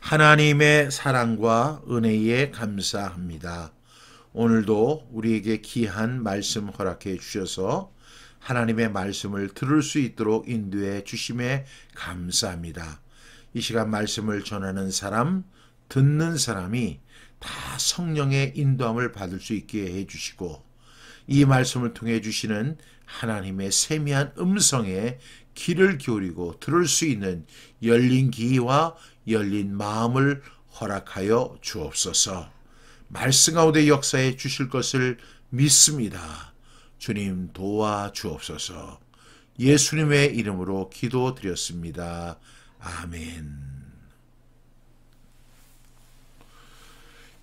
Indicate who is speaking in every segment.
Speaker 1: 하나님의 사랑과 은혜에 감사합니다. 오늘도 우리에게 귀한 말씀 허락해 주셔서 하나님의 말씀을 들을 수 있도록 인도해 주심에 감사합니다. 이 시간 말씀을 전하는 사람, 듣는 사람이 다 성령의 인도함을 받을 수 있게 해 주시고 이 말씀을 통해 주시는 하나님의 세미한 음성에 귀를 기울이고 들을 수 있는 열린 귀와 열린 마음을 허락하여 주옵소서. 말씀 가운데 역사해 주실 것을 믿습니다. 주님 도와 주옵소서. 예수님의 이름으로 기도드렸습니다. 아멘.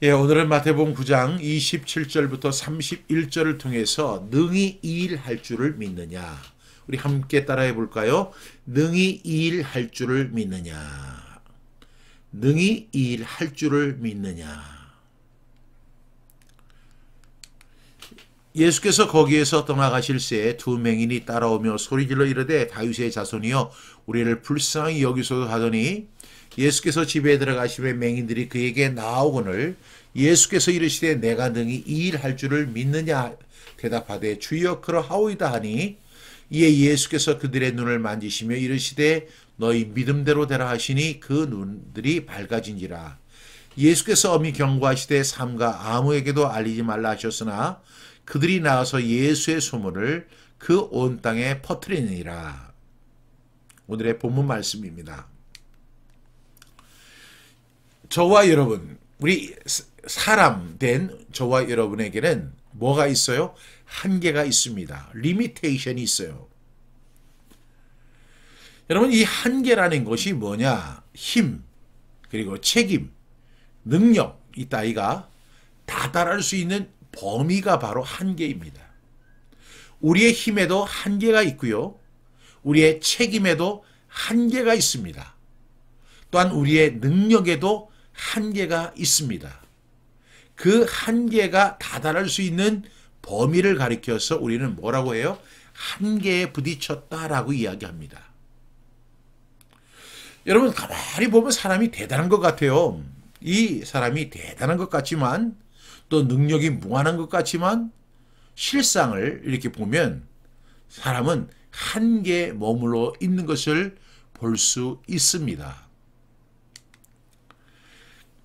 Speaker 1: 예, 오늘은 마태복음 9장 27절부터 31절을 통해서 능히 이일할 줄을 믿느냐 우리 함께 따라해 볼까요? 능히 이일할 줄을 믿느냐? 능히 이일할 줄을 믿느냐? 예수께서 거기에서 떠나가실 새두 맹인이 따라오며 소리질러 이르되 다윗의 자손이여 우리를 불쌍히 여기소서 하더니 예수께서 집에 들어가심에 맹인들이 그에게 나오거늘 예수께서 이르시되 내가 능히 이일할 줄을 믿느냐 대답하되 주여 그러하오이다 하니 이에 예수께서 그들의 눈을 만지시며 이르시되 너희 믿음대로 되라 하시니 그 눈들이 밝아진지라. 예수께서 어미 경고하시되 삼가 아무에게도 알리지 말라 하셨으나 그들이 나와서 예수의 소문을 그 온 땅에 퍼뜨리니라. 오늘의 본문 말씀입니다. 저와 여러분, 우리 사람 된 저와 여러분에게는 뭐가 있어요? 한계가 있습니다. 리미테이션이 있어요. 여러분 이 한계라는 것이 뭐냐? 힘, 그리고 책임, 능력 이 따위가 다달할 수 있는 범위가 바로 한계입니다. 우리의 힘에도 한계가 있고요. 우리의 책임에도 한계가 있습니다. 또한 우리의 능력에도 한계가 있습니다. 그 한계가 다달할수 있는 범위를 가리켜서 우리는 뭐라고 해요? 한계에 부딪혔다라고 이야기합니다. 여러분 가만히 보면 사람이 대단한 것 같아요. 이 사람이 대단한 것 같지만 또 능력이 무한한 것 같지만 실상을 이렇게 보면 사람은 한계에 머물러 있는 것을 볼 수 있습니다.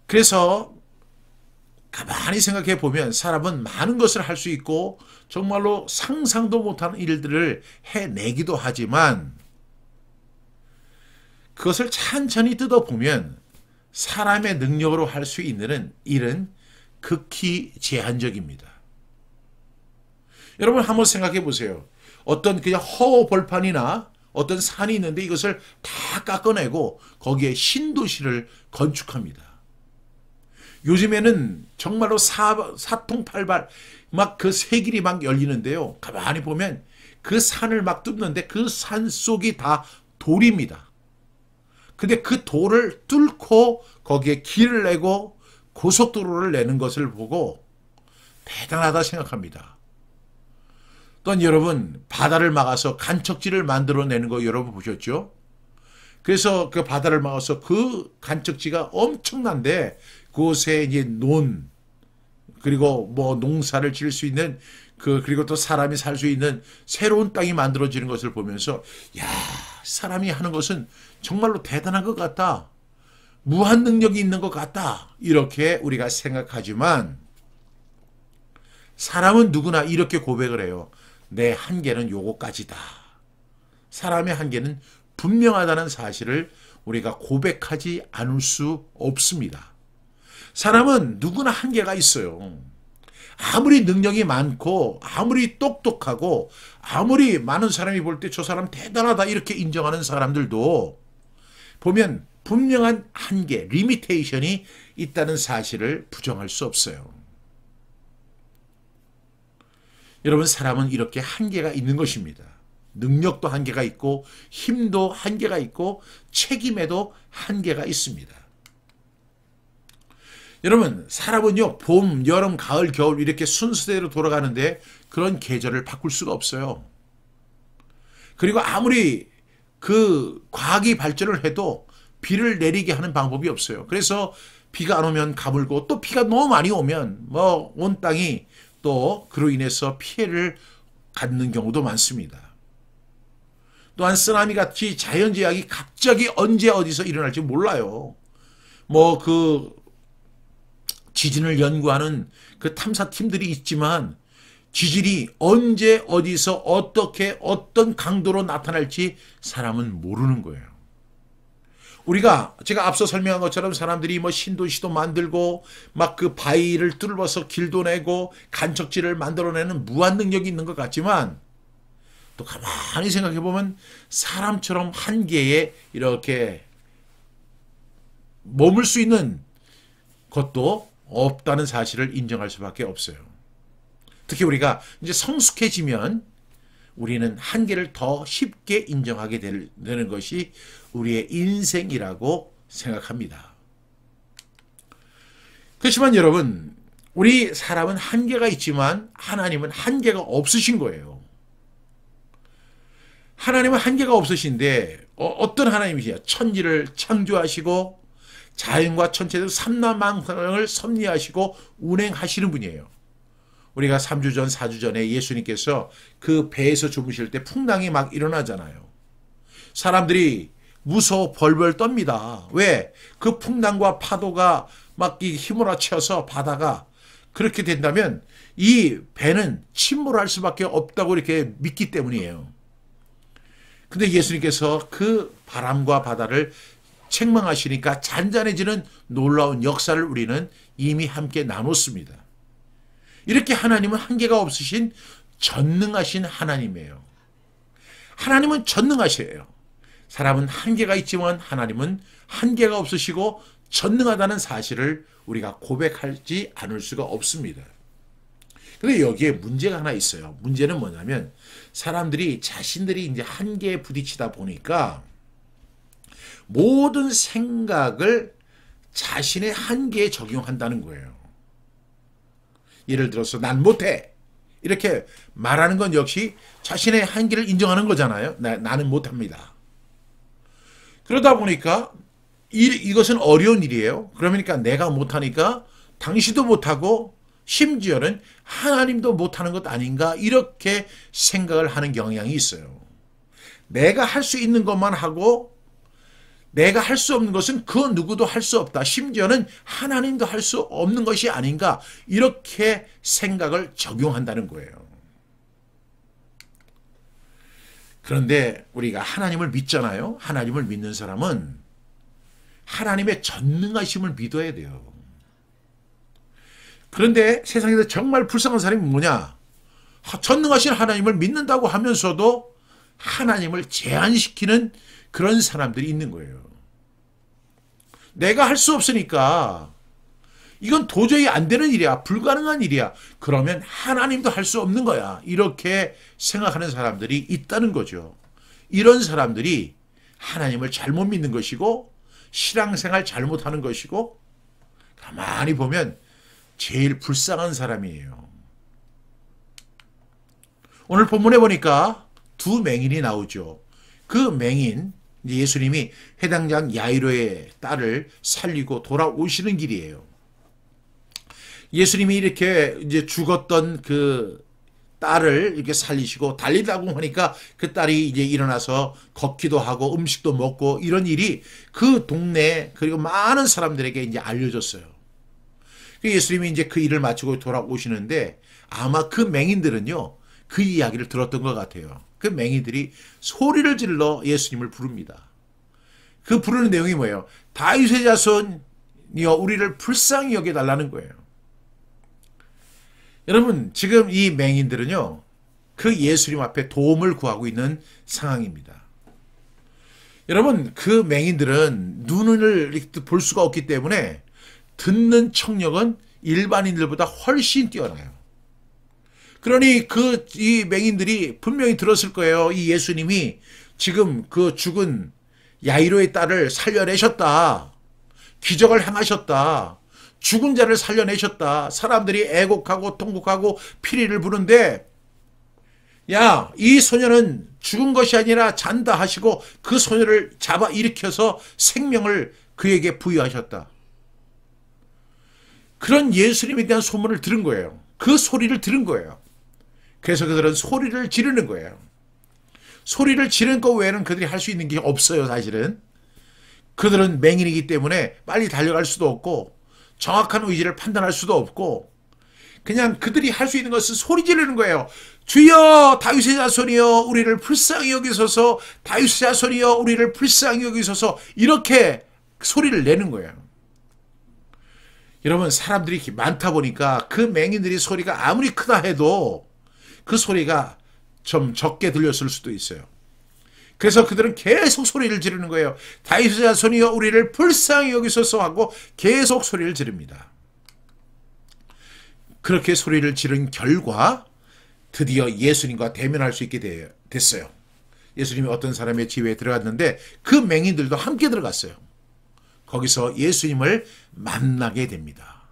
Speaker 1: 그래서 가만히 생각해 보면 사람은 많은 것을 할 수 있고 정말로 상상도 못하는 일들을 해내기도 하지만 그것을 천천히 뜯어보면 사람의 능력으로 할 수 있는 일은 극히 제한적입니다. 여러분 한번 생각해 보세요. 어떤 그냥 허벌판이나 어떤 산이 있는데 이것을 다 깎아내고 거기에 신도시를 건축합니다. 요즘에는 정말로 사, 사통팔발 막 그 세 길이 막 열리는데요. 가만히 보면 그 산을 막 뚫는데 그 산 속이 다 돌입니다. 근데 그 돌을 뚫고 거기에 길을 내고 고속도로를 내는 것을 보고 대단하다 생각합니다. 또한 여러분 바다를 막아서 간척지를 만들어내는 거 여러분 보셨죠? 그래서 그 바다를 막아서 그 간척지가 엄청난데 그곳에 이제 논 그리고 뭐 농사를 지을 수 있는 그 그리고 또 사람이 살 수 있는 새로운 땅이 만들어지는 것을 보면서 야 사람이 하는 것은 정말로 대단한 것 같다 무한 능력이 있는 것 같다 이렇게 우리가 생각하지만 사람은 누구나 이렇게 고백을 해요 내 한계는 요거까지다 사람의 한계는 분명하다는 사실을 우리가 고백하지 않을 수 없습니다. 사람은 누구나 한계가 있어요. 아무리 능력이 많고 아무리 똑똑하고 아무리 많은 사람이 볼 때 저 사람 대단하다 이렇게 인정하는 사람들도 보면 분명한 한계, 리미테이션이 있다는 사실을 부정할 수 없어요. 여러분 사람은 이렇게 한계가 있는 것입니다. 능력도 한계가 있고 힘도 한계가 있고 책임에도 한계가 있습니다. 여러분 사람은요 봄, 여름, 가을, 겨울 이렇게 순서대로 돌아가는데 그런 계절을 바꿀 수가 없어요. 그리고 아무리 그 과학이 발전을 해도 비를 내리게 하는 방법이 없어요. 그래서 비가 안 오면 가물고 또 비가 너무 많이 오면 뭐 온 땅이 또 그로 인해서 피해를 갖는 경우도 많습니다. 또한 쓰나미 같이 자연재앙이 갑자기 언제 어디서 일어날지 몰라요. 뭐 그 지진을 연구하는 그 탐사팀들이 있지만 지진이 언제 어디서 어떻게 어떤 강도로 나타날지 사람은 모르는 거예요. 우리가 제가 앞서 설명한 것처럼 사람들이 뭐 신도시도 만들고 막 그 바위를 뚫어서 길도 내고 간척지를 만들어내는 무한 능력이 있는 것 같지만 또 가만히 생각해 보면 사람처럼 한계에 이렇게 머물 수 있는 것도 없다는 사실을 인정할 수밖에 없어요. 특히 우리가 이제 성숙해지면 우리는 한계를 더 쉽게 인정하게 되는 것이 우리의 인생이라고 생각합니다. 그렇지만 여러분, 우리 사람은 한계가 있지만 하나님은 한계가 없으신 거예요. 하나님은 한계가 없으신데 어, 떤 하나님이시냐? 천지를 창조하시고 자연과 천체들 삼남만상을 섭리하시고 운행하시는 분이에요. 우리가 3주 전, 4주 전에 예수님께서 그 배에서 주무실 때 풍랑이 막 일어나잖아요. 사람들이 무서워 벌벌 떱니다. 왜? 그 풍랑과 파도가 막이휘아쳐서 바다가 그렇게 된다면 이 배는 침몰할 수밖에 없다고 이렇게 믿기 때문이에요. 근데 예수님께서 그 바람과 바다를 책망하시니까 잔잔해지는 놀라운 역사를 우리는 이미 함께 나눴습니다. 이렇게 하나님은 한계가 없으신 전능하신 하나님이에요. 하나님은 전능하시에요. 사람은 한계가 있지만 하나님은 한계가 없으시고 전능하다는 사실을 우리가 고백하지 않을 수가 없습니다. 근데 여기에 문제가 하나 있어요. 문제는 뭐냐면 사람들이 자신들이 이제 한계에 부딪히다 보니까 모든 생각을 자신의 한계에 적용한다는 거예요. 예를 들어서 난 못해 이렇게 말하는 건 역시 자신의 한계를 인정하는 거잖아요. 나, 나는 못합니다. 그러다 보니까 일, 이것은 어려운 일이에요. 그러니까 내가 못하니까 당신도 못하고 심지어는 하나님도 못하는 것 아닌가 이렇게 생각을 하는 경향이 있어요. 내가 할 수 있는 것만 하고 내가 할 수 없는 것은 그 누구도 할 수 없다. 심지어는 하나님도 할 수 없는 것이 아닌가 이렇게 생각을 적용한다는 거예요. 그런데 우리가 하나님을 믿잖아요. 하나님을 믿는 사람은 하나님의 전능하심을 믿어야 돼요. 그런데 세상에서 정말 불쌍한 사람이 뭐냐? 전능하신 하나님을 믿는다고 하면서도 하나님을 제한시키는 그런 사람들이 있는 거예요. 내가 할 수 없으니까 이건 도저히 안 되는 일이야. 불가능한 일이야. 그러면 하나님도 할 수 없는 거야. 이렇게 생각하는 사람들이 있다는 거죠. 이런 사람들이 하나님을 잘못 믿는 것이고 신앙생활 잘못하는 것이고 가만히 보면 제일 불쌍한 사람이에요. 오늘 본문에 보니까 두 맹인이 나오죠. 그 맹인 예수님이 해당장 야이로의 딸을 살리고 돌아오시는 길이에요. 예수님이 이렇게 이제 죽었던 그 딸을 이렇게 살리시고 달리다고 하니까 그 딸이 이제 일어나서 걷기도 하고 음식도 먹고 이런 일이 그 동네 그리고 많은 사람들에게 이제 알려졌어요. 그러니까 예수님이 이제 그 일을 마치고 돌아오시는데 아마 그 맹인들은요. 그 이야기를 들었던 것 같아요. 그 맹인들이 소리를 질러 예수님을 부릅니다. 그 부르는 내용이 뭐예요? 다윗의 자손이여 우리를 불쌍히 여겨달라는 거예요. 여러분 지금 이 맹인들은요. 그 예수님 앞에 도움을 구하고 있는 상황입니다. 여러분 그 맹인들은 눈을 볼 수가 없기 때문에 듣는 청력은 일반인들보다 훨씬 뛰어나요. 그러니 그 이 맹인들이 분명히 들었을 거예요. 이 예수님이 지금 그 죽은 야이로의 딸을 살려내셨다. 기적을 행하셨다. 죽은 자를 살려내셨다. 사람들이 애곡하고 통곡하고 피리를 부는데 야, 이 소녀는 죽은 것이 아니라 잔다 하시고 그 소녀를 잡아 일으켜서 생명을 그에게 부여하셨다. 그런 예수님에 대한 소문을 들은 거예요. 그 소리를 들은 거예요. 그래서 그들은 소리를 지르는 거예요. 소리를 지르는 것 외에는 그들이 할 수 있는 게 없어요, 사실은. 그들은 맹인이기 때문에 빨리 달려갈 수도 없고 정확한 의지를 판단할 수도 없고 그냥 그들이 할 수 있는 것은 소리 지르는 거예요. 주여 다윗의 자손이여 우리를 불쌍히 여기소서 다윗의 자손이여 우리를 불쌍히 여기소서 이렇게 소리를 내는 거예요. 여러분 사람들이 많다 보니까 그 맹인들이 소리가 아무리 크다 해도 그 소리가 좀 적게 들렸을 수도 있어요. 그래서 그들은 계속 소리를 지르는 거예요. 다윗의 자손이여 우리를 불쌍히 여기소서 하고 계속 소리를 지릅니다. 그렇게 소리를 지른 결과 드디어 예수님과 대면할 수 있게 됐어요. 예수님이 어떤 사람의 집에 들어갔는데 그 맹인들도 함께 들어갔어요. 거기서 예수님을 만나게 됩니다.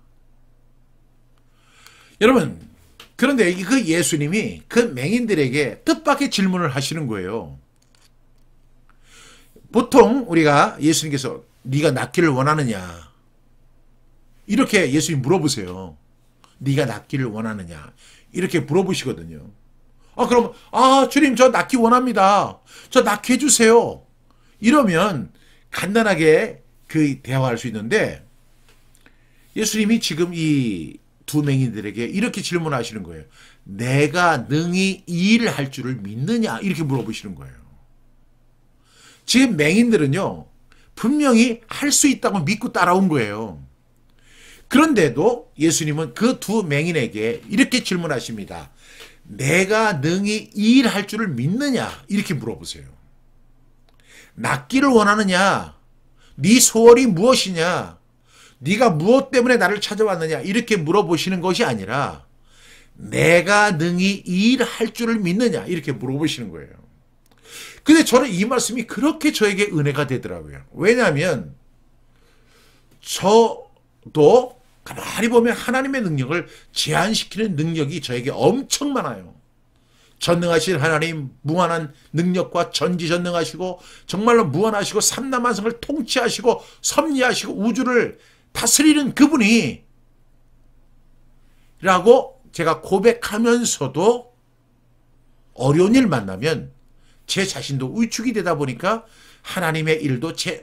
Speaker 1: 여러분, 그런데 그 예수님이 그 맹인들에게 뜻밖의 질문을 하시는 거예요. 보통 우리가 예수님께서 네가 낫기를 원하느냐 이렇게 예수님 물어보세요. 네가 낫기를 원하느냐 이렇게 물어보시거든요. 아 그럼 아 주님 저 낫기 원합니다. 저 낫게 해주세요. 이러면 간단하게 그 대화할 수 있는데 예수님이 지금 이 두 맹인들에게 이렇게 질문하시는 거예요. 내가 능히 이 일을 할 줄을 믿느냐 이렇게 물어보시는 거예요. 지금 맹인들은요 분명히 할 수 있다고 믿고 따라온 거예요. 그런데도 예수님은 그 두 맹인에게 이렇게 질문하십니다. 내가 능히 이 일할 을 줄을 믿느냐? 이렇게 물어보세요. 낫기를 원하느냐? 네 소원이 무엇이냐? 네가 무엇 때문에 나를 찾아왔느냐? 이렇게 물어보시는 것이 아니라 내가 능히 일할 줄을 믿느냐? 이렇게 물어보시는 거예요. 근데 저는 이 말씀이 그렇게 저에게 은혜가 되더라고요. 왜냐하면 저도 가만히 보면 하나님의 능력을 제한시키는 능력이 저에게 엄청 많아요. 전능하신 하나님 무한한 능력과 전지전능하시고 정말로 무한하시고 삼남한성을 통치하시고 섭리하시고 우주를 다스리는 그분이 라고 제가 고백하면서도 어려운 일 만나면 제 자신도 위축이 되다 보니까 하나님의 일도 제,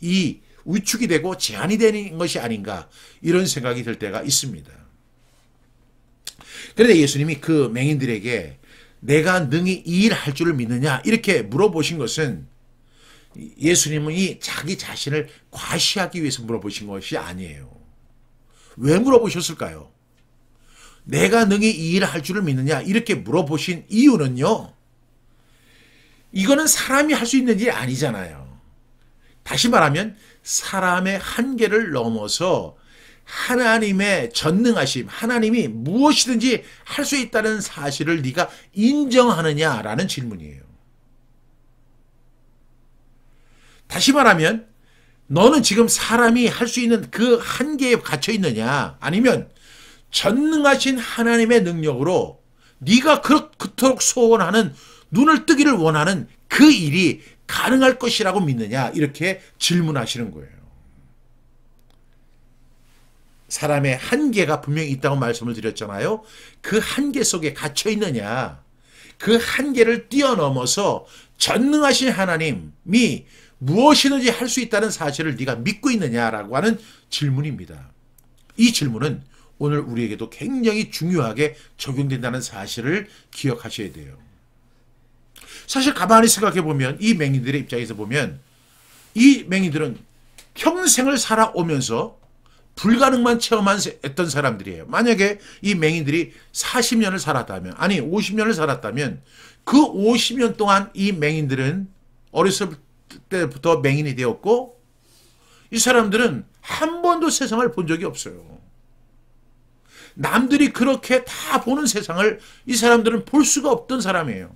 Speaker 1: 이 위축이 되고 제한이 되는 것이 아닌가 이런 생각이 들 때가 있습니다. 그런데 예수님이 그 맹인들에게 내가 능히 이일을할 줄을 믿느냐 이렇게 물어보신 것은 예수님은 이 자기 자신을 과시하기 위해서 물어보신 것이 아니에요. 왜 물어보셨을까요? 내가 능히 이 일을 할 줄을 믿느냐 이렇게 물어보신 이유는요. 이거는 사람이 할 수 있는 일이 아니잖아요. 다시 말하면 사람의 한계를 넘어서 하나님의 전능하심, 하나님이 무엇이든지 할 수 있다는 사실을 네가 인정하느냐라는 질문이에요. 다시 말하면 너는 지금 사람이 할 수 있는 그 한계에 갇혀 있느냐 아니면 전능하신 하나님의 능력으로 네가 그토록 소원하는 눈을 뜨기를 원하는 그 일이 가능할 것이라고 믿느냐 이렇게 질문하시는 거예요. 사람의 한계가 분명히 있다고 말씀을 드렸잖아요. 그 한계 속에 갇혀 있느냐. 그 한계를 뛰어넘어서 전능하신 하나님이 무엇이든지 할 수 있다는 사실을 네가 믿고 있느냐라고 하는 질문입니다. 이 질문은 오늘 우리에게도 굉장히 중요하게 적용된다는 사실을 기억하셔야 돼요. 사실 가만히 생각해 보면 이 맹인들의 입장에서 보면 이 맹인들은 평생을 살아오면서 불가능만 체험했던 사람들이에요. 만약에 이 맹인들이 40년을 살았다면, 아니 50년을 살았다면 그 50년 동안 이 맹인들은 어렸을 때부터 맹인이 되었고 이 사람들은 한 번도 세상을 본 적이 없어요. 남들이 그렇게 다 보는 세상을 이 사람들은 볼 수가 없던 사람이에요.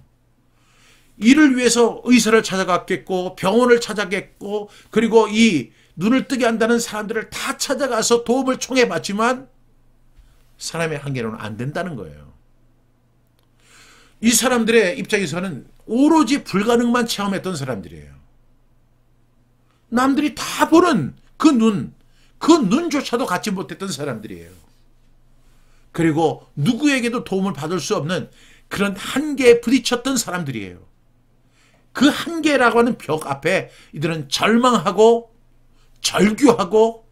Speaker 1: 이를 위해서 의사를 찾아갔겠고 병원을 찾아갔고 겠 그리고 이 눈을 뜨게 한다는 사람들을 다 찾아가서 도움을 청해 봤지만 사람의 한계로는 안 된다는 거예요. 이 사람들의 입장에서는 오로지 불가능만 체험했던 사람들이에요. 남들이 다 보는 그 눈, 그 눈조차도 갖지 못했던 사람들이에요. 그리고 누구에게도 도움을 받을 수 없는 그런 한계에 부딪혔던 사람들이에요. 그 한계라고 하는 벽 앞에 이들은 절망하고 절규하고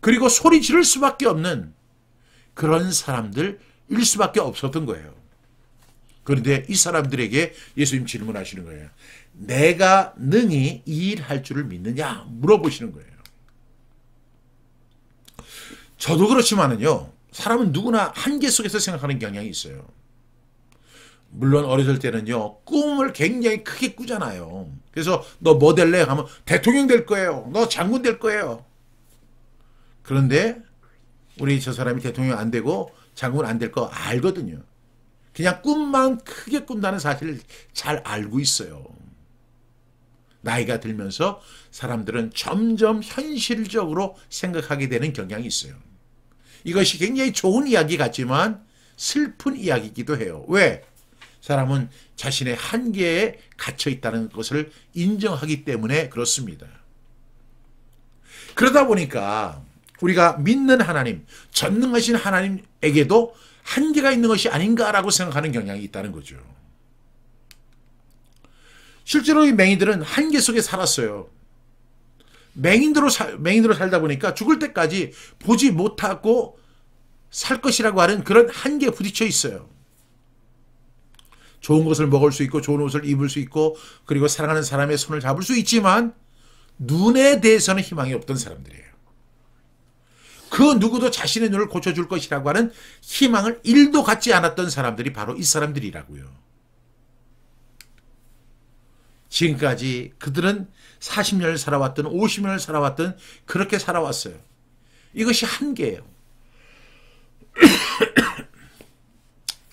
Speaker 1: 그리고 소리 지를 수밖에 없는 그런 사람들일 수밖에 없었던 거예요. 그런데 이 사람들에게 예수님 질문하시는 거예요. 내가 능히 이 일 할 줄을 믿느냐 물어보시는 거예요. 저도 그렇지만은요. 사람은 누구나 한계 속에서 생각하는 경향이 있어요. 물론 어렸을 때는요 꿈을 굉장히 크게 꾸잖아요. 그래서 너 뭐 될래? 하면 대통령 될 거예요. 너 장군 될 거예요. 그런데 우리 저 사람이 대통령 안 되고 장군 안 될 거 알거든요. 그냥 꿈만 크게 꾼다는 사실을 잘 알고 있어요. 나이가 들면서 사람들은 점점 현실적으로 생각하게 되는 경향이 있어요. 이것이 굉장히 좋은 이야기 같지만 슬픈 이야기이기도 해요. 왜? 사람은 자신의 한계에 갇혀 있다는 것을 인정하기 때문에 그렇습니다. 그러다 보니까 우리가 믿는 하나님, 전능하신 하나님에게도 한계가 있는 것이 아닌가라고 생각하는 경향이 있다는 거죠. 실제로 이 맹인들은 한계 속에 살았어요. 맹인으로, 살, 맹인으로 살다 보니까 죽을 때까지 보지 못하고 살 것이라고 하는 그런 한계에 부딪혀 있어요. 좋은 것을 먹을 수 있고 좋은 옷을 입을 수 있고 그리고 사랑하는 사람의 손을 잡을 수 있지만 눈에 대해서는 희망이 없던 사람들이에요. 그 누구도 자신의 눈을 고쳐줄 것이라고 하는 희망을 1도 갖지 않았던 사람들이 바로 이 사람들이라고요. 지금까지 그들은 40년을 살아왔던 50년을 살아왔던 그렇게 살아왔어요. 이것이 한계예요.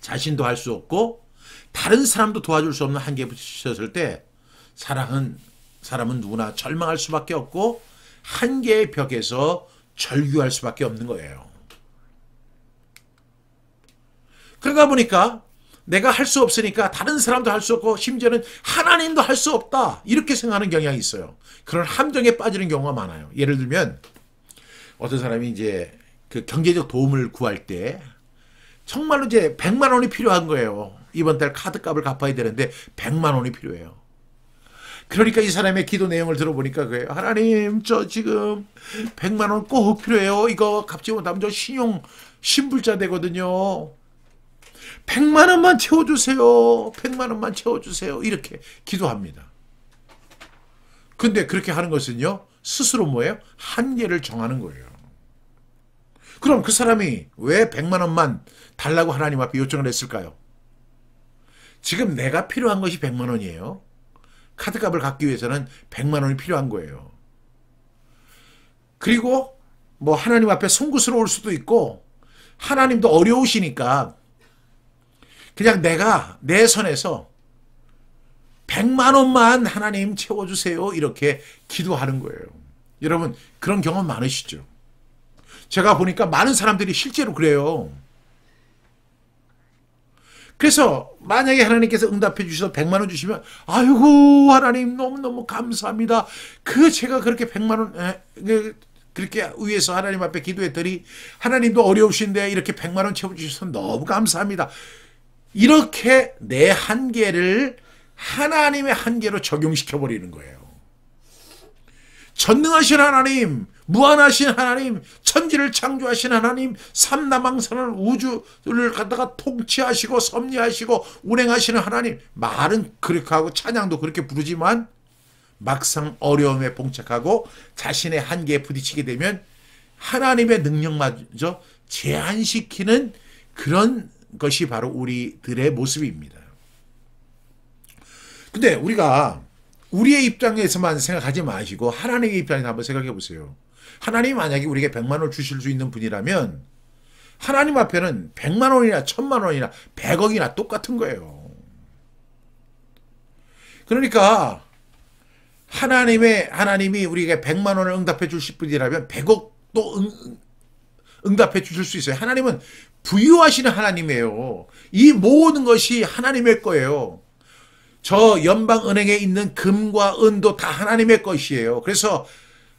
Speaker 1: 자신도 할 수 없고 다른 사람도 도와줄 수 없는 한계에 부딪혔을 때 사랑은 사람은 누구나 절망할 수밖에 없고 한계의 벽에서 절규할 수밖에 없는 거예요. 그러다 보니까 내가 할 수 없으니까 다른 사람도 할 수 없고 심지어는 하나님도 할 수 없다 이렇게 생각하는 경향이 있어요. 그런 함정에 빠지는 경우가 많아요. 예를 들면 어떤 사람이 이제 그 경제적 도움을 구할 때 정말로 이제 100만 원이 필요한 거예요. 이번 달 카드값을 갚아야 되는데 100만 원이 필요해요. 그러니까 이 사람의 기도 내용을 들어보니까 그래요. 하나님, 저 지금 100만 원 꼭 필요해요. 이거 갚지 못하면 저 신용 신불자 되거든요. 100만 원만 채워주세요. 100만 원만 채워주세요. 이렇게 기도합니다. 근데 그렇게 하는 것은요. 스스로 뭐예요? 한계를 정하는 거예요. 그럼 그 사람이 왜 100만 원만 달라고 하나님 앞에 요청을 했을까요? 지금 내가 필요한 것이 100만 원이에요. 카드값을 갚기 위해서는 100만 원이 필요한 거예요. 그리고 뭐 하나님 앞에 송구스러울 수도 있고 하나님도 어려우시니까 그냥 내가 내손에서 100만 원만 하나님 채워주세요 이렇게 기도하는 거예요. 여러분 그런 경험 많으시죠? 제가 보니까 많은 사람들이 실제로 그래요. 그래서 만약에 하나님께서 응답해 주셔서 100만 원 주시면 아이고 하나님 너무너무 감사합니다. 그 제가 그렇게 100만 원 그, 그렇게 위해서 하나님 앞에 기도했더니 하나님도 어려우신데 이렇게 100만 원 채워 주셔서 너무 감사합니다. 이렇게 내 한계를 하나님의 한계로 적용시켜 버리는 거예요. 전능하신 하나님, 무한하신 하나님, 천지를 창조하신 하나님, 삼남왕산을 우주를 갖다가 통치하시고 섭리하시고 운행하시는 하나님. 말은 그렇게 하고 찬양도 그렇게 부르지만 막상 어려움에 봉착하고 자신의 한계에 부딪히게 되면 하나님의 능력마저 제한시키는 그런 것이 바로 우리들의 모습입니다. 근데 우리가 우리의 입장에서만 생각하지 마시고 하나님의 입장에서 한번 생각해 보세요. 하나님 만약에 우리에게 100만 원을 주실 수 있는 분이라면 하나님 앞에는 100만 원이나 1000만 원이나 100억이나 똑같은 거예요. 그러니까 하나님의 하나님이 우리에게 100만 원을 응답해 주실 분이라면 100억도 응, 응답해 주실 수 있어요. 하나님은 부유하시는 하나님이에요. 이 모든 것이 하나님의 거예요. 저 연방은행에 있는 금과 은도 다 하나님의 것이에요. 그래서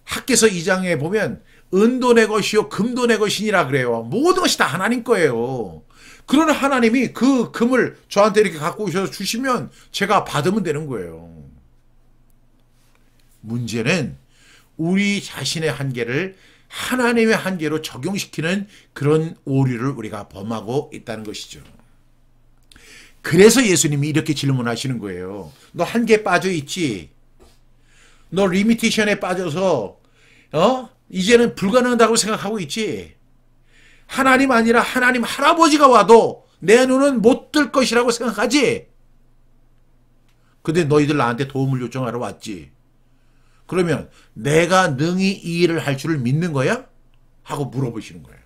Speaker 1: 학계서 2장에 보면 은도 내 것이요 금도 내 것이니라 그래요. 모든 것이 다 하나님 거예요. 그러나 하나님이 그 금을 저한테 이렇게 갖고 오셔서 주시면 제가 받으면 되는 거예요. 문제는 우리 자신의 한계를 하나님의 한계로 적용시키는 그런 오류를 우리가 범하고 있다는 것이죠. 그래서 예수님이 이렇게 질문하시는 거예요. 너 한계 빠져 있지? 너 리미티션에 빠져서 어? 이제는 불가능하다고 생각하고 있지? 하나님 아니라 하나님 할아버지가 와도 내 눈은 못 뜰 것이라고 생각하지? 근데 너희들 나한테 도움을 요청하러 왔지. 그러면 내가 능히 이 일을 할 줄을 믿는 거야? 하고 물어보시는 거예요.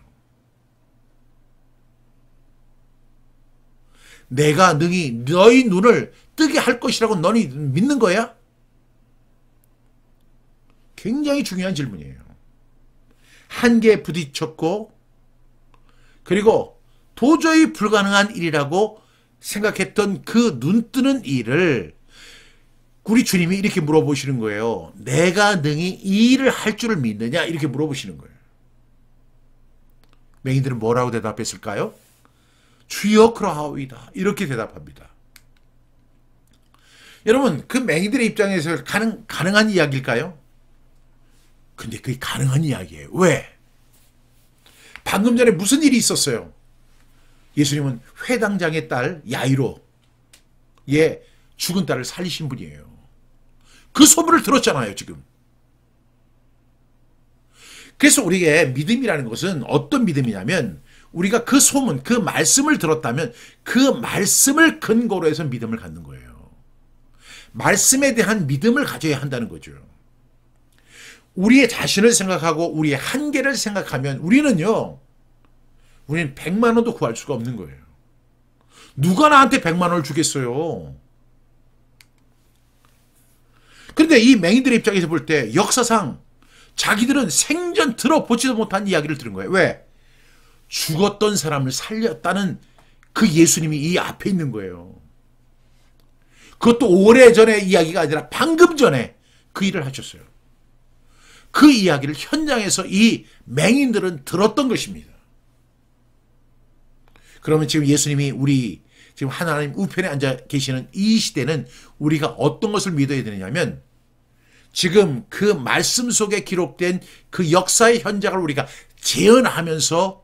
Speaker 1: 내가 능히 너희 눈을 뜨게 할 것이라고 너희 믿는 거야? 굉장히 중요한 질문이에요. 한계에 부딪혔고 그리고 도저히 불가능한 일이라고 생각했던 그 눈뜨는 일을 우리 주님이 이렇게 물어보시는 거예요. 내가 능히 이 일을 할 줄을 믿느냐? 이렇게 물어보시는 거예요. 맹인들은 뭐라고 대답했을까요? 주여 그러하오이다. 이렇게 대답합니다. 여러분 그 맹이들의 입장에서 가능, 가능한 이야기일까요? 근데 그게 가능한 이야기예요. 왜? 방금 전에 무슨 일이 있었어요? 예수님은 회당장의 딸 야이로 예 죽은 딸을 살리신 분이에요. 그 소문을 들었잖아요 지금. 그래서 우리에 믿음이라는 것은 어떤 믿음이냐면 우리가 그 소문, 그 말씀을 들었다면 그 말씀을 근거로 해서 믿음을 갖는 거예요. 말씀에 대한 믿음을 가져야 한다는 거죠. 우리의 자신을 생각하고 우리의 한계를 생각하면 우리는요. 우리는 100만 원도 구할 수가 없는 거예요. 누가 나한테 100만 원을 주겠어요. 그런데 이 맹인들의 입장에서 볼 때 역사상 자기들은 생전 들어보지도 못한 이야기를 들은 거예요. 왜? 죽었던 사람을 살렸다는 그 예수님이 이 앞에 있는 거예요. 그것도 오래전에 이야기가 아니라 방금 전에 그 일을 하셨어요. 그 이야기를 현장에서 이 맹인들은 들었던 것입니다. 그러면 지금 예수님이 우리 지금 하나님 우편에 앉아 계시는 이 시대는 우리가 어떤 것을 믿어야 되느냐면 지금 그 말씀 속에 기록된 그 역사의 현장을 우리가 재현하면서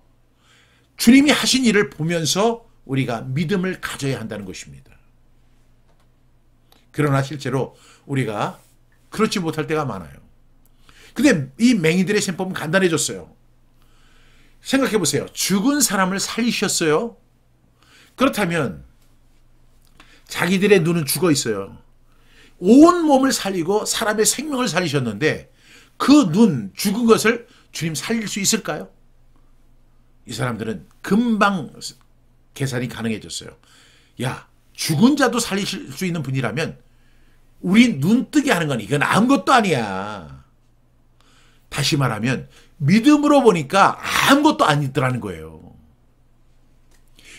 Speaker 1: 주님이 하신 일을 보면서 우리가 믿음을 가져야 한다는 것입니다. 그러나 실제로 우리가 그렇지 못할 때가 많아요. 근데 이 맹인들의 셈법은 간단해졌어요. 생각해 보세요. 죽은 사람을 살리셨어요. 그렇다면 자기들의 눈은 죽어 있어요. 온 몸을 살리고 사람의 생명을 살리셨는데 그 눈 죽은 것을 주님 살릴 수 있을까요? 이 사람들은 금방 계산이 가능해졌어요. 야, 죽은 자도 살리실 수 있는 분이라면 우리 눈뜨게 하는 건 이건 아무것도 아니야. 다시 말하면 믿음으로 보니까 아무것도 아니더라는 거예요.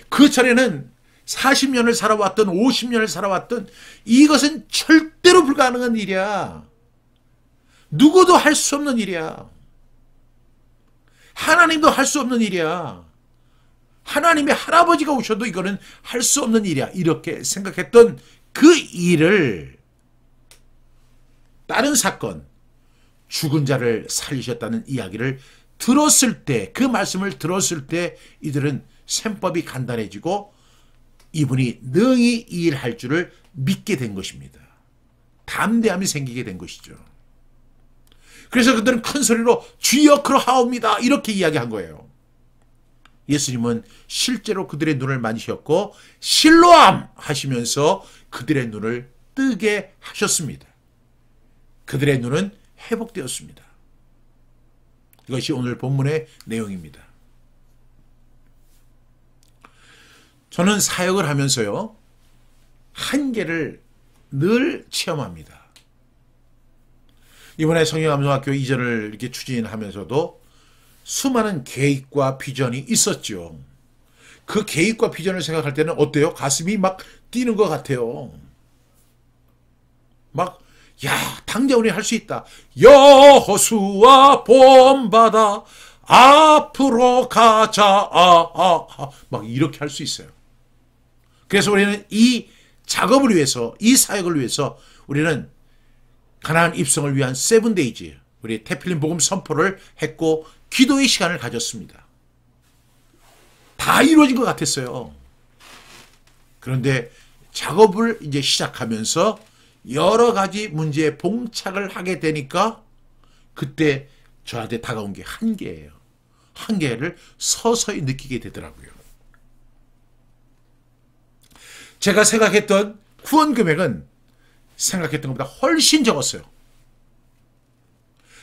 Speaker 1: 그 전에는 40년을 살아왔던 50년을 살아왔던 이것은 절대로 불가능한 일이야. 누구도 할 수 없는 일이야. 하나님도 할 수 없는 일이야. 하나님의 할아버지가 오셔도 이거는 할 수 없는 일이야. 이렇게 생각했던 그 일을 다른 사건, 죽은 자를 살리셨다는 이야기를 들었을 때, 그 말씀을 들었을 때 이들은 셈법이 간단해지고 이분이 능히 일할 줄을 믿게 된 것입니다. 담대함이 생기게 된 것이죠. 그래서 그들은 큰 소리로 주여 그러하옵니다. 이렇게 이야기한 거예요. 예수님은 실제로 그들의 눈을 만지셨고 실로암 하시면서 그들의 눈을 뜨게 하셨습니다. 그들의 눈은 회복되었습니다. 이것이 오늘 본문의 내용입니다. 저는 사역을 하면서요. 한계를 늘 체험합니다. 이번에 성형암성학교 이전을 이렇게 추진하면서도 수많은 계획과 비전이 있었죠. 그 계획과 비전을 생각할 때는 어때요? 가슴이 막 뛰는 것 같아요. 막, 야, 당장 우리 할 수 있다. 여호수아 봄바다 앞으로 가자. 아, 아, 아. 막 이렇게 할 수 있어요. 그래서 우리는 이 작업을 위해서, 이 사역을 위해서 우리는 가난 입성을 위한 세븐데이즈 우리 테필린 복음 선포를 했고 기도의 시간을 가졌습니다. 다 이루어진 것 같았어요. 그런데 작업을 이제 시작하면서 여러 가지 문제에 봉착을 하게 되니까 그때 저한테 다가온 게 한계예요. 한계를 서서히 느끼게 되더라고요. 제가 생각했던 후원 금액은 생각했던 것보다 훨씬 적었어요.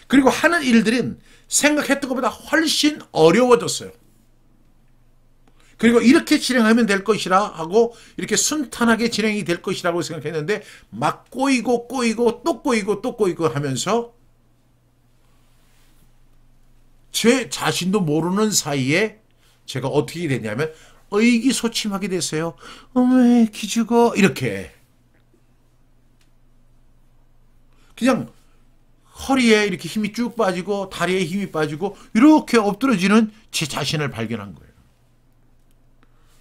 Speaker 1: 그리고 하는 일들은 생각했던 것보다 훨씬 어려워졌어요. 그리고 이렇게 진행하면 될 것이라 하고 이렇게 순탄하게 진행이 될 것이라고 생각했는데 막 꼬이고 꼬이고 또 꼬이고 또 꼬이고 하면서 제 자신도 모르는 사이에 제가 어떻게 됐냐면 의기소침하게 됐어요. 어메 기죽어 이렇게 그냥 허리에 이렇게 힘이 쭉 빠지고 다리에 힘이 빠지고 이렇게 엎드려지는제 자신을 발견한 거예요.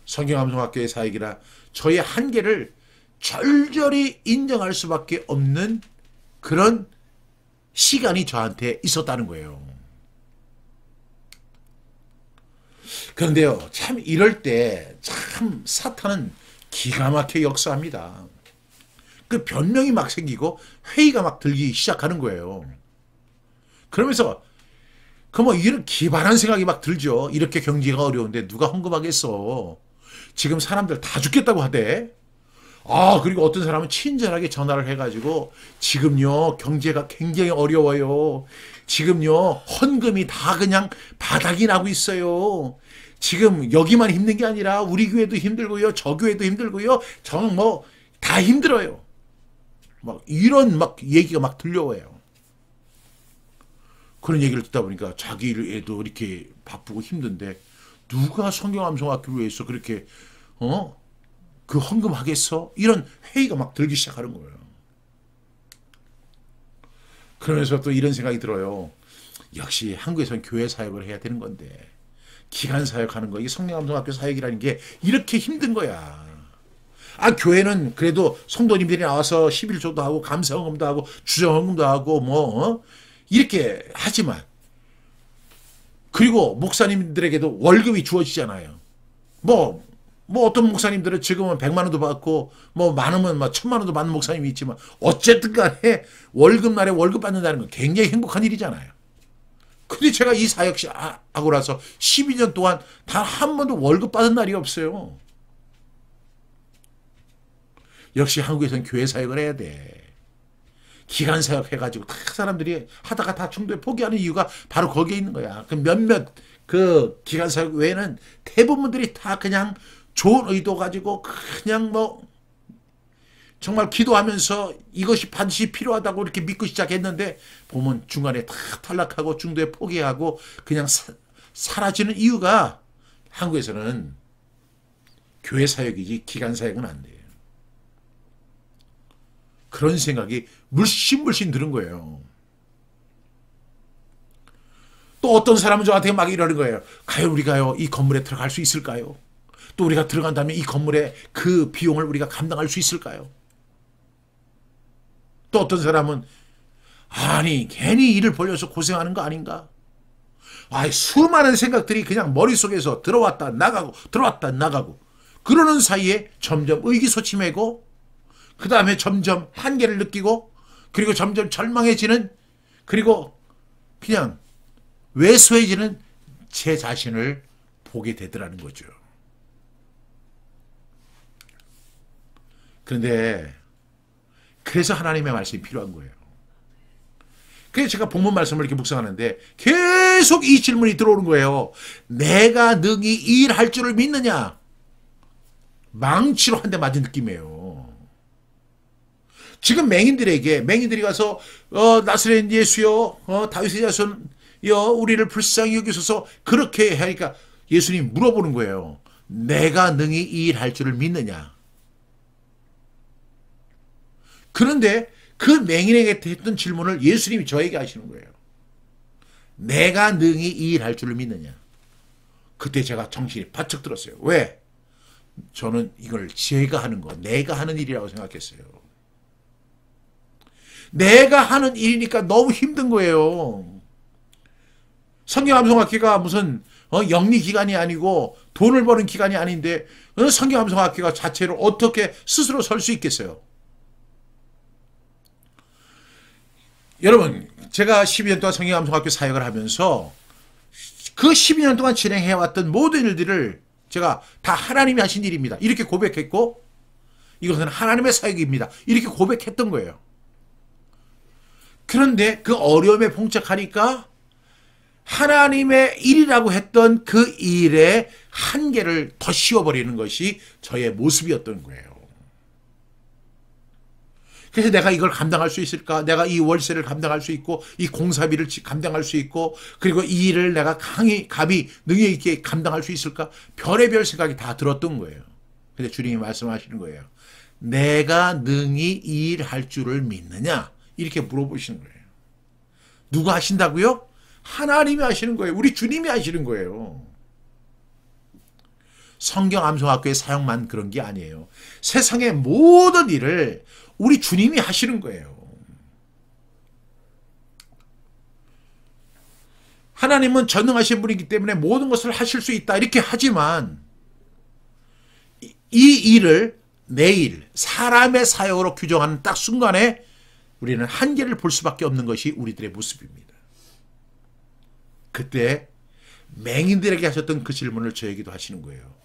Speaker 1: 성경암송학교의 사역이라 저의 한계를 절절히 인정할 수밖에 없는 그런 시간이 저한테 있었다는 거예요. 그런데요, 참 이럴 때 참 사탄은 기가 막혀 역사합니다. 그 변명이 막 생기고 회의가 막 들기 시작하는 거예요. 그러면서 그 뭐 이런 기발한 생각이 막 들죠. 이렇게 경제가 어려운데 누가 헌금하겠어. 지금 사람들 다 죽겠다고 하대. 아 그리고 어떤 사람은 친절하게 전화를 해가지고 지금요 경제가 굉장히 어려워요. 지금요 헌금이 다 그냥 바닥이 나고 있어요. 지금 여기만 힘든 게 아니라 우리 교회도 힘들고요. 저 교회도 힘들고요. 저는 뭐 다 힘들어요. 막 이런 막 얘기가 막 들려와요. 그런 얘기를 듣다 보니까 자기 일에도 이렇게 바쁘고 힘든데 누가 성경 암송 학교를 위해서 그렇게 어? 그 헌금하겠어? 이런 회의가 막 들기 시작하는 거예요. 그러면서 또 이런 생각이 들어요. 역시 한국에선 교회 사역을 해야 되는 건데 기간 사역하는 거 이게 성령 암송 학교 사역이라는 게 이렇게 힘든 거야. 아 교회는 그래도 성도님들이 나와서 11조도 하고 감사헌금도 하고 주정헌금도 하고 뭐 어? 이렇게 하지만 그리고 목사님들에게도 월급이 주어지잖아요. 뭐뭐 뭐 어떤 목사님들은 지금은 100만 원도 받고 뭐 많으면 막 1000만 원도 받는 목사님이 있지만 어쨌든 간에 월급 날에 월급 받는다는 건 굉장히 행복한 일이잖아요. 근데 제가 이 사역시 아, 하고 나서 12년 동안 단 한 번도 월급 받은 날이 없어요. 역시 한국에서는 교회 사역을 해야 돼. 기간 사역해가지고 다 사람들이 하다가 다 중도에 포기하는 이유가 바로 거기에 있는 거야. 그 몇몇 그 기간 사역 외에는 대부분들이 다 그냥 좋은 의도 가지고 그냥 뭐 정말 기도하면서 이것이 반드시 필요하다고 이렇게 믿고 시작했는데 보면 중간에 다 탈락하고 중도에 포기하고 그냥 사, 사라지는 이유가 한국에서는 교회 사역이지 기간 사역은 안 돼요. 그런 생각이 물씬물씬 드는 거예요. 또 어떤 사람은 저한테 막 이러는 거예요. 가요, 우리가요, 이 건물에 들어갈 수 있을까요? 또 우리가 들어간다면 이 건물에 그 비용을 우리가 감당할 수 있을까요? 또 어떤 사람은 아니 괜히 일을 벌려서 고생하는 거 아닌가? 아 수많은 생각들이 그냥 머릿속에서 들어왔다 나가고 들어왔다 나가고 그러는 사이에 점점 의기소침해고 그 다음에 점점 한계를 느끼고 그리고 점점 절망해지는 그리고 그냥 왜소해지는 제 자신을 보게 되더라는 거죠. 그런데 그래서 하나님의 말씀이 필요한 거예요. 그래서 제가 본문 말씀을 이렇게 묵상하는데 계속 이 질문이 들어오는 거예요. 내가 능히 일할 줄을 믿느냐? 망치로 한 대 맞은 느낌이에요. 지금 맹인들에게 맹인들이 가서 어, 나스렛 예수여 어, 다윗의 자손여 우리를 불쌍히 여기소서 그렇게 하니까 예수님 물어보는 거예요. 내가 능히 이일할 줄을 믿느냐? 그런데 그 맹인에게 했던 질문을 예수님이 저에게 하시는 거예요. 내가 능히 이일할 줄을 믿느냐? 그때 제가 정신이 바짝 들었어요. 왜? 저는 이걸 제가 하는 거, 내가 하는 일이라고 생각했어요. 내가 하는 일이니까 너무 힘든 거예요. 성경암송학회가 무슨 어, 영리기관이 아니고 돈을 버는 기관이 아닌데 어, 성경암송학회가 자체를 어떻게 스스로 설 수 있겠어요? 여러분 제가 12년 동안 성경암송학교 사역을 하면서 그 12년 동안 진행해왔던 모든 일들을 제가 다 하나님이 하신 일입니다. 이렇게 고백했고 이것은 하나님의 사역입니다. 이렇게 고백했던 거예요. 그런데 그 어려움에 봉착하니까 하나님의 일이라고 했던 그 일에 한계를 더 씌워버리는 것이 저의 모습이었던 거예요. 그래서 내가 이걸 감당할 수 있을까? 내가 이 월세를 감당할 수 있고, 이 공사비를 감당할 수 있고, 그리고 이 일을 내가 강히, 감히 능력 있게 감당할 수 있을까? 별의별 생각이 다 들었던 거예요. 근데 주님이 말씀하시는 거예요. 내가 능히 일할 줄을 믿느냐? 이렇게 물어보시는 거예요. 누가 하신다고요? 하나님이 하시는 거예요. 우리 주님이 하시는 거예요. 성경 암송학교의 사용만 그런 게 아니에요. 세상의 모든 일을 우리 주님이 하시는 거예요. 하나님은 전능하신 분이기 때문에 모든 것을 하실 수 있다. 이렇게 하지만 이 일을 매일 사람의 사역으로 규정하는 딱 순간에 우리는 한계를 볼 수밖에 없는 것이 우리들의 모습입니다. 그때 맹인들에게 하셨던 그 질문을 저에게도 하시는 거예요.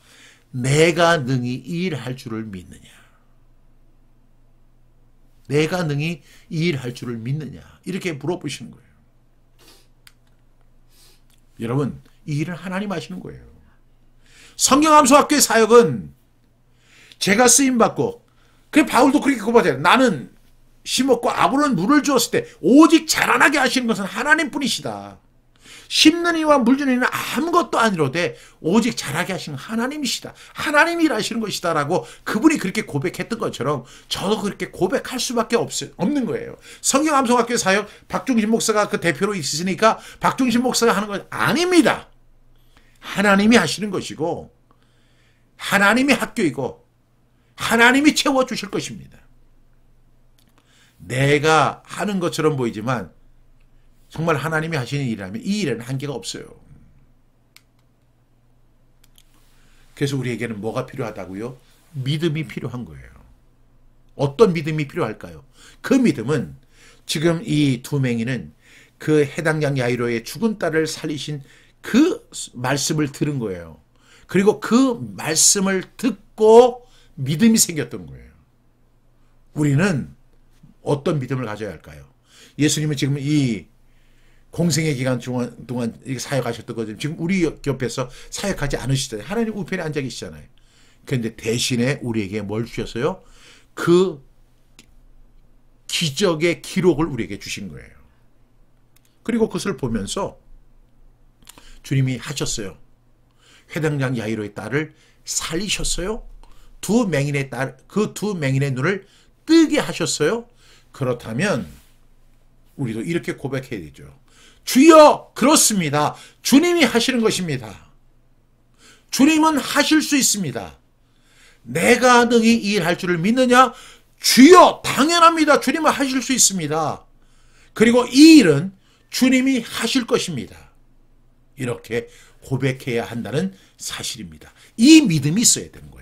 Speaker 1: 내가 능히 이 일할 줄을 믿느냐? 내가 능히 이 일할 줄을 믿느냐? 이렇게 물어보시는 거예요. 여러분, 이 일은 하나님 하시는 거예요. 성경함수학교의 사역은 제가 쓰임받고, 그 바울도 그렇게 고백해요. 나는 심었고 아브론 물을 주었을 때 오직 자라나게 하시는 것은 하나님뿐이시다. 심는 이와 물주는 이는 아무것도 아니로되 오직 자라게 하시 하나님이시다. 하나님이 일하시는 것이다. 라고 그분이 그렇게 고백했던 것처럼 저도 그렇게 고백할 수밖에 없, 없는 거예요. 성경암송학교 사역 박중신 목사가 그 대표로 있으니까 박중신 목사가 하는 건 아닙니다. 하나님이 하시는 것이고 하나님이 학교이고 하나님이 채워주실 것입니다. 내가 하는 것처럼 보이지만 정말 하나님이 하시는 일이라면 이 일에는 한계가 없어요. 그래서 우리에게는 뭐가 필요하다고요? 믿음이 필요한 거예요. 어떤 믿음이 필요할까요? 그 믿음은 지금 이 두 맹이는 그 해당양 야이로의 죽은 딸을 살리신 그 말씀을 들은 거예요. 그리고 그 말씀을 듣고 믿음이 생겼던 거예요. 우리는 어떤 믿음을 가져야 할까요? 예수님은 지금 이 공생의 기간 동안 사역하셨던 거죠. 지금 우리 옆에서 사역하지 않으시잖아요. 하나님 우편에 앉아 계시잖아요. 그런데 대신에 우리에게 뭘 주셨어요? 그 기적의 기록을 우리에게 주신 거예요. 그리고 그것을 보면서 주님이 하셨어요. 회당장 야이로의 딸을 살리셨어요. 두 맹인의 딸, 그 두 맹인의 눈을 뜨게 하셨어요. 그렇다면 우리도 이렇게 고백해야 되죠. 주여 그렇습니다. 주님이 하시는 것입니다. 주님은 하실 수 있습니다. 내가 능히 이일 할 줄을 믿느냐? 주여 당연합니다. 주님은 하실 수 있습니다. 그리고 이 일은 주님이 하실 것입니다. 이렇게 고백해야 한다는 사실입니다. 이 믿음이 있어야 되는 거예요.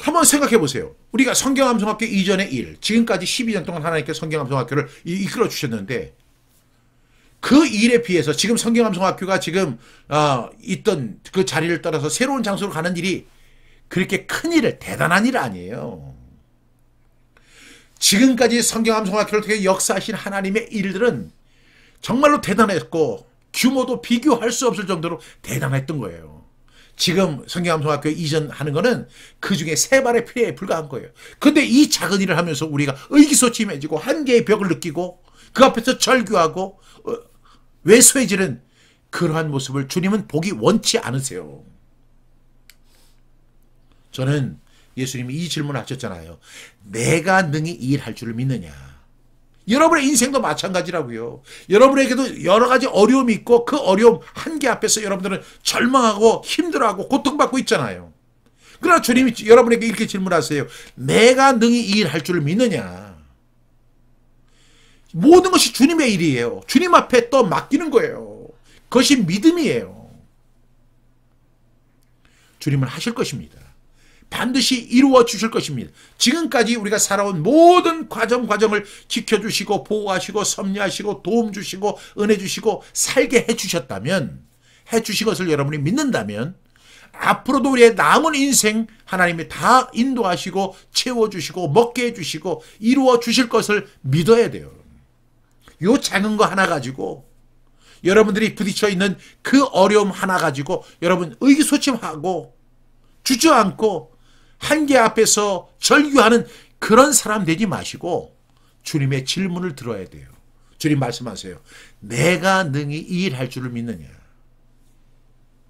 Speaker 1: 한번 생각해 보세요. 우리가 성경암송학교 이전의 일, 지금까지 12년 동안 하나님께 성경암송학교를 이끌어 주셨는데 그 일에 비해서 지금 성경암송학교가 지금 어, 있던 그 자리를 따라서 새로운 장소로 가는 일이 그렇게 큰 일을 대단한 일 아니에요. 지금까지 성경암송학교를 통해 역사하신 하나님의 일들은 정말로 대단했고 규모도 비교할 수 없을 정도로 대단했던 거예요. 지금 성경암송학교 이전하는 거는 그 중에 세 발의 피해에 불과한 거예요. 근데 이 작은 일을 하면서 우리가 의기소침해지고 한계의 벽을 느끼고 그 앞에서 절규하고 외소해지는 어, 그러한 모습을 주님은 보기 원치 않으세요. 저는 예수님이 이 질문을 하셨잖아요. 내가 능히 일할 줄을 믿느냐. 여러분의 인생도 마찬가지라고요. 여러분에게도 여러 가지 어려움이 있고 그 어려움 한계 앞에서 여러분들은 절망하고 힘들어하고 고통받고 있잖아요. 그러나 주님이 여러분에게 이렇게 질문하세요. 내가 능히 이일 할줄 믿느냐? 모든 것이 주님의 일이에요. 주님 앞에 또 맡기는 거예요. 그것이 믿음이에요. 주님은 하실 것입니다. 반드시 이루어 주실 것입니다. 지금까지 우리가 살아온 모든 과정 과정을 지켜주시고 보호하시고 섭리하시고 도움 주시고 은혜 주시고 살게 해주셨다면 해주신 것을 여러분이 믿는다면 앞으로도 우리의 남은 인생 하나님이 다 인도하시고 채워주시고 먹게 해주시고 이루어 주실 것을 믿어야 돼요. 요 작은 거 하나 가지고 여러분들이 부딪혀 있는 그 어려움 하나 가지고 여러분 의기소침하고 주저앉고 한계 앞에서 절규하는 그런 사람 되지 마시고 주님의 질문을 들어야 돼요. 주님 말씀하세요. 내가 능히 이일할 줄을 믿느냐?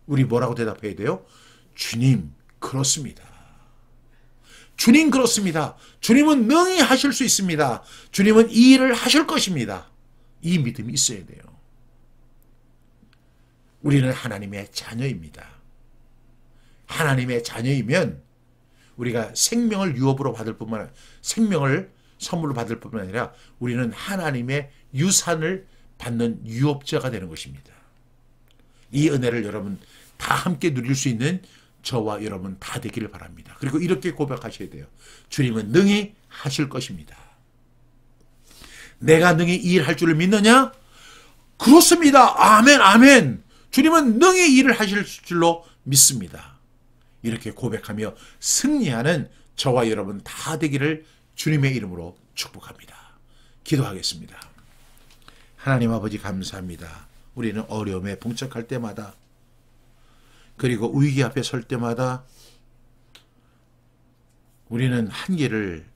Speaker 1: 우리 뭐라고 대답해야 돼요? 주님, 그렇습니다. 주님 그렇습니다. 주님은 능히 하실 수 있습니다. 주님은 이 일을 하실 것입니다. 이 믿음이 있어야 돼요. 우리는 하나님의 자녀입니다. 하나님의 자녀이면 우리가 생명을 유업으로 받을 뿐만 아니라 생명을 선물로 받을 뿐만 아니라 우리는 하나님의 유산을 받는 유업자가 되는 것입니다. 이 은혜를 여러분 다 함께 누릴 수 있는 저와 여러분 다 되기를 바랍니다. 그리고 이렇게 고백하셔야 돼요. 주님은 능히 하실 것입니다. 내가 능히 일할 줄을 믿느냐? 그렇습니다. 아멘, 아멘. 주님은 능히 일을 하실 줄로 믿습니다. 이렇게 고백하며 승리하는 저와 여러분 다 되기를 주님의 이름으로 축복합니다. 기도하겠습니다. 하나님 아버지 감사합니다. 우리는 어려움에 봉착할 때마다 그리고 위기 앞에 설 때마다 우리는 한계를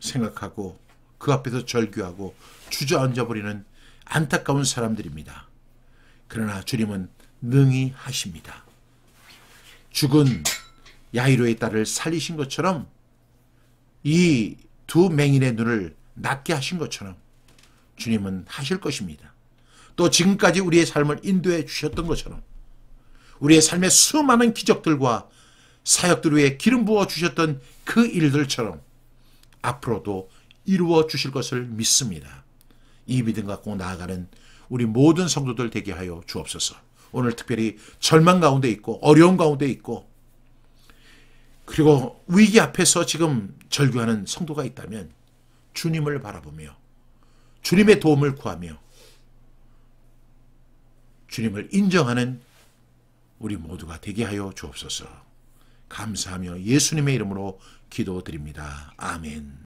Speaker 1: 생각하고 그 앞에서 절규하고 주저앉아 버리는 안타까운 사람들입니다. 그러나 주님은 능히 하십니다. 죽은 야이로의 딸을 살리신 것처럼 이 두 맹인의 눈을 낫게 하신 것처럼 주님은 하실 것입니다. 또 지금까지 우리의 삶을 인도해 주셨던 것처럼 우리의 삶의 수많은 기적들과 사역들 위에 기름 부어 주셨던 그 일들처럼 앞으로도 이루어 주실 것을 믿습니다. 이 믿음과 꼭 나아가는 우리 모든 성도들 되게 하여 주옵소서. 오늘 특별히 절망 가운데 있고 어려움 가운데 있고 그리고 위기 앞에서 지금 절규하는 성도가 있다면 주님을 바라보며 주님의 도움을 구하며 주님을 인정하는 우리 모두가 되게 하여 주옵소서. 감사하며 예수님의 이름으로 기도드립니다. 아멘.